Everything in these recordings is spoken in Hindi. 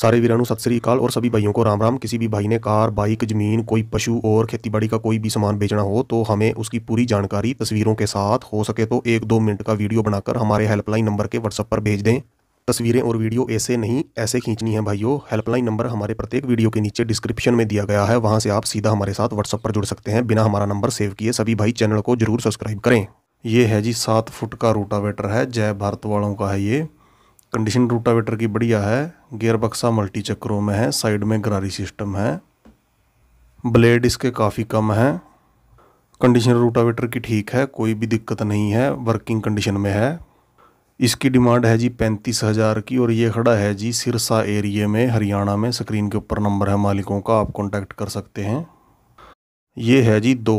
सारे वीरों सत श्रीकाल और सभी भाइयों को राम राम किसी भी भाई ने कार बाइक जमीन कोई पशु और खेतीबाड़ी का कोई भी सामान बेचना हो तो हमें उसकी पूरी जानकारी तस्वीरों के साथ हो सके तो एक दो मिनट का वीडियो बनाकर हमारे हेल्पलाइन नंबर के व्हाट्सअप पर भेज दें तस्वीरें और वीडियो ऐसे नहीं ऐसे खींचनी है भाइयों हेल्पलाइन नंबर हमारे प्रत्येक वीडियो के नीचे डिस्क्रिप्शन में दिया गया है वहाँ से आप सीधा हमारे साथ व्हाट्सअप पर जुड़ सकते हैं बिना हमारा नंबर सेव किए सभी भाई चैनल को जरूर सब्सक्राइब करें ये है जी सात फुट का रोटावेटर है जय भारत वालों का है ये कंडीशन रूटावेटर की बढ़िया है गियर बक्सा मल्टी चक्रों में है साइड में गरारी सिस्टम है ब्लेड इसके काफ़ी कम है कंडीशन रूटावेटर की ठीक है कोई भी दिक्कत नहीं है वर्किंग कंडीशन में है इसकी डिमांड है जी पैंतीस हज़ार की और ये खड़ा है जी सिरसा एरिए में हरियाणा में स्क्रीन के ऊपर नंबर है मालिकों का आप कॉन्टैक्ट कर सकते हैं ये है जी दो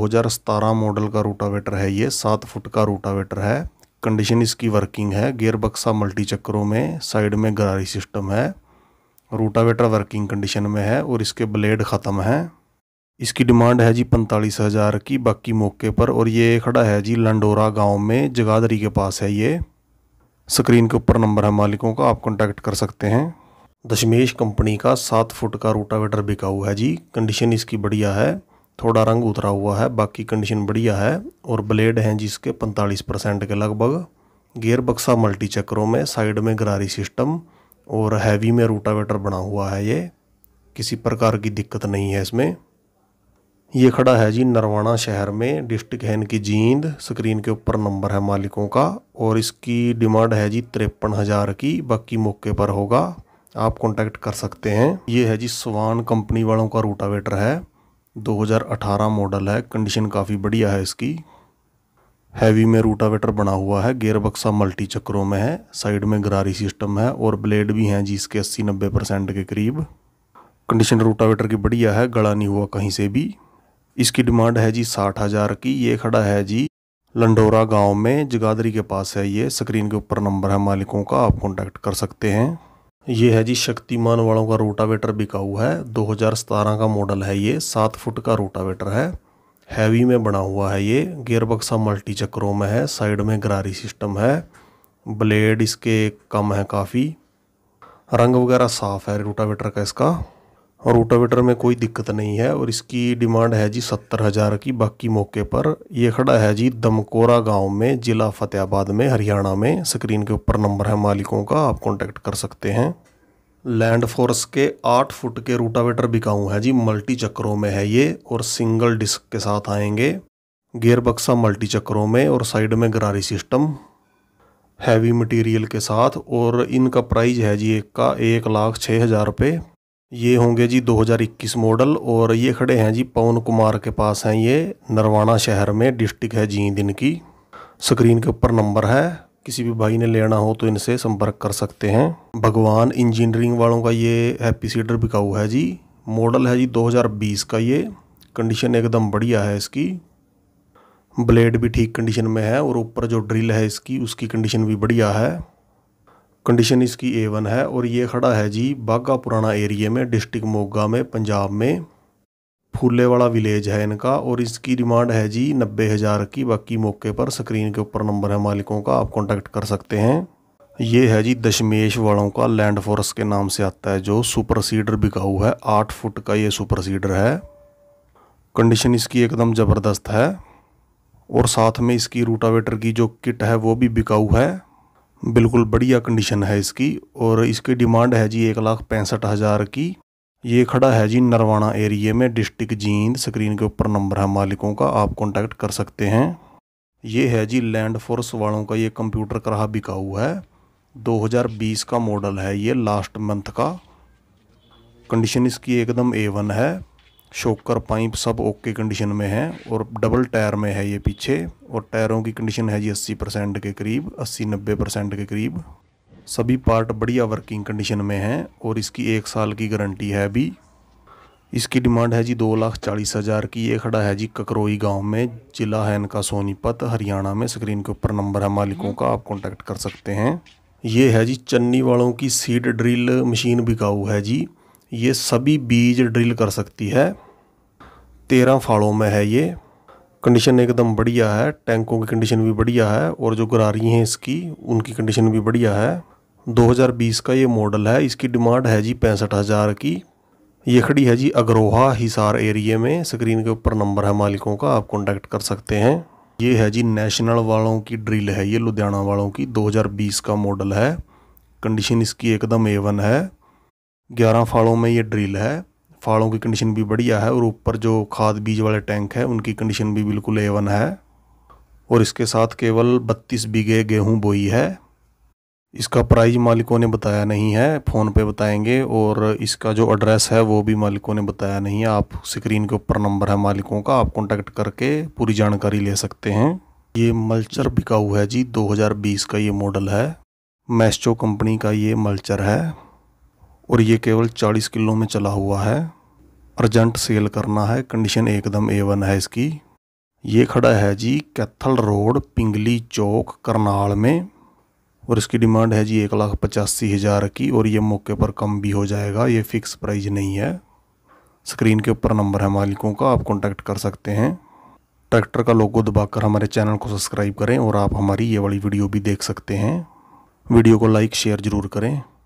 मॉडल का रूटावेटर है ये सात फुट का रूटावेटर है कंडीशन इसकी वर्किंग है गियर बक्सा मल्टी चक्रों में साइड में गरारी सिस्टम है रोटावेटर वर्किंग कंडीशन में है और इसके ब्लेड ख़त्म हैं इसकी डिमांड है जी पैंतालीस हज़ार की बाकी मौके पर और ये खड़ा है जी लंडोरा गांव में जगाधरी के पास है ये स्क्रीन के ऊपर नंबर है मालिकों का आप कॉन्टैक्ट कर सकते हैं दशमेश कंपनी का सात फुट का रोटावेटर बिकाऊ है जी कंडीशन इसकी बढ़िया है थोड़ा रंग उतरा हुआ है बाकी कंडीशन बढ़िया है और ब्लेड हैं जिसके 45 परसेंट के लगभग गियर बक्सा मल्टी चक्रों में साइड में गरारी सिस्टम और हैवी में रोटावेटर बना हुआ है ये किसी प्रकार की दिक्कत नहीं है इसमें ये खड़ा है जी नरवाना शहर में डिस्ट्रिक्ट है इनकी जींद स्क्रीन के ऊपर नंबर है मालिकों का और इसकी डिमांड है जी तिरपन हज़ार की बाकी मौके पर होगा आप कांटेक्ट कर सकते हैं ये है जी स्वान कंपनी वालों का रोटावेटर है 2018 मॉडल है कंडीशन काफ़ी बढ़िया है इसकी हैवी में रूटावेटर बना हुआ है गेयर बक्सा मल्टी चक्रों में है साइड में गरारी सिस्टम है और ब्लेड भी हैं जिसके अस्सी नब्बे परसेंट के करीब कंडीशन रूटावेटर की बढ़िया है गड़ा नहीं हुआ कहीं से भी इसकी डिमांड है जी साठ हज़ार की ये खड़ा है जी लंडोरा गाँव में जगादरी के पास है ये स्क्रीन के ऊपर नंबर है मालिकों का आप कॉन्टैक्ट कर सकते हैं ये है जी शक्तिमान वालों का रोटावेटर बिका हुआ है 2017 का मॉडल है ये सात फुट का रोटावेटर है हैवी में बना हुआ है ये गेयर बक्सा मल्टी चक्रों में है साइड में गरारी सिस्टम है ब्लेड इसके कम है काफ़ी रंग वगैरह साफ़ है रोटावेटर का इसका और रोटावेटर में कोई दिक्कत नहीं है और इसकी डिमांड है जी सत्तर हज़ार की बाकी मौके पर यह खड़ा है जी दमकोरा गांव में ज़िला फतेहाबाद में हरियाणा में स्क्रीन के ऊपर नंबर है मालिकों का आप कॉन्टैक्ट कर सकते हैं लैंड फोर्स के आठ फुट के रोटावेटर बिकाऊ है जी मल्टी चक्रों में है ये और सिंगल डिस्क के साथ आएंगे गेयर बक्सा मल्टी चक्रों में और साइड में गरारी सिस्टम हैवी मटेरियल के साथ और इनका प्राइस है जी एक का एक लाख छः हज़ार रुपये ये होंगे जी 2021 मॉडल और ये खड़े हैं जी पवन कुमार के पास हैं ये नरवाना शहर में डिस्ट्रिक्ट है जींद इनकी स्क्रीन के ऊपर नंबर है किसी भी भाई ने लेना हो तो इनसे संपर्क कर सकते हैं भगवान इंजीनियरिंग वालों का ये हैप्पी सीडर बिकाऊ है जी मॉडल है जी 2020 का ये कंडीशन एकदम बढ़िया है इसकी ब्लेड भी ठीक कंडीशन में है और ऊपर जो ड्रिल है इसकी उसकी कंडीशन भी बढ़िया है कंडीशन इसकी ए वन है और ये खड़ा है जी बाघा पुराना एरिए में डिस्ट्रिक्ट मोगा में पंजाब में फूले वाला विलेज है इनका और इसकी डिमांड है जी नब्बे हज़ार की बाकी मौके पर स्क्रीन के ऊपर नंबर है मालिकों का आप कांटेक्ट कर सकते हैं ये है जी दशमेश वालों का लैंड फोर्स के नाम से आता है जो सुपर सीडर बिकाऊ है आठ फुट का ये सुपर सीडर है कंडीशन इसकी एकदम ज़बरदस्त है और साथ में इसकी रूटावेटर की जो किट है वो भी बिकाऊ है बिल्कुल बढ़िया कंडीशन है इसकी और इसकी डिमांड है जी एक लाख पैंसठ हज़ार की ये खड़ा है जी नरवाना एरिए में डिस्ट्रिक्ट जींद स्क्रीन के ऊपर नंबर है मालिकों का आप कॉन्टैक्ट कर सकते हैं ये है जी लैंड फोर्स वालों का ये कंप्यूटर कराह बिका हुआ है 2020 का मॉडल है ये लास्ट मंथ का कंडीशन इसकी एकदम ए वन है शोकर पाइप सब ओके कंडीशन में है और डबल टायर में है ये पीछे और टायरों की कंडीशन है जी अस्सी परसेंट के करीब अस्सी नब्बे परसेंट के करीब सभी पार्ट बढ़िया वर्किंग कंडीशन में हैं और इसकी एक साल की गारंटी है अभी इसकी डिमांड है जी दो लाख चालीस हज़ार की ये खड़ा है जी ककरोई गांव में जिला है इनका सोनीपत हरियाणा में स्क्रीन के ऊपर नंबर है मालिकों का आप कॉन्टैक्ट कर सकते हैं ये है जी चन्नी वालों की सीड ड्रिल मशीन बिकाऊ है जी ये सभी बीज ड्रिल कर सकती है तेरह फाड़ों में है ये कंडीशन एकदम बढ़िया है टैंकों की कंडीशन भी बढ़िया है और जो गरारी हैं इसकी उनकी कंडीशन भी बढ़िया है 2020 का ये मॉडल है इसकी डिमांड है जी पैंसठ हज़ार की ये खड़ी है जी अगरोहा हिसार एरिए में स्क्रीन के ऊपर नंबर है मालिकों का आप कॉन्टैक्ट कर सकते हैं ये है जी नेशनल वालों की ड्रिल है ये लुधियाना वालों की 2020 का मॉडल है कंडीशन इसकी एकदम ए वन है ग्यारह फाड़ों में ये ड्रिल है फाड़ों की कंडीशन भी बढ़िया है और ऊपर जो खाद बीज वाले टैंक है उनकी कंडीशन भी बिल्कुल एवन है और इसके साथ केवल बत्तीस बीघे गेहूँ बोई है इसका प्राइस मालिकों ने बताया नहीं है फ़ोन पे बताएंगे और इसका जो एड्रेस है वो भी मालिकों ने बताया नहीं है आप स्क्रीन के ऊपर नंबर है मालिकों का आप कॉन्टैक्ट करके पूरी जानकारी ले सकते हैं ये मल्चर बिकाऊ है जी 2020 का ये मॉडल है मैस्टो कंपनी का ये मल्चर है और ये केवल 40 किलो में चला हुआ है अर्जेंट सेल करना है कंडीशन एकदम ए वन है इसकी ये खड़ा है जी कैथल रोड पिंगली चौक करनाल में और इसकी डिमांड है जी एक लाख पचासी हज़ार की और ये मौके पर कम भी हो जाएगा ये फ़िक्स प्राइस नहीं है स्क्रीन के ऊपर नंबर है मालिकों का आप कॉन्टैक्ट कर सकते हैं ट्रैक्टर का लोगो दबाकर हमारे चैनल को सब्सक्राइब करें और आप हमारी ये वाली वीडियो भी देख सकते हैं वीडियो को लाइक शेयर ज़रूर करें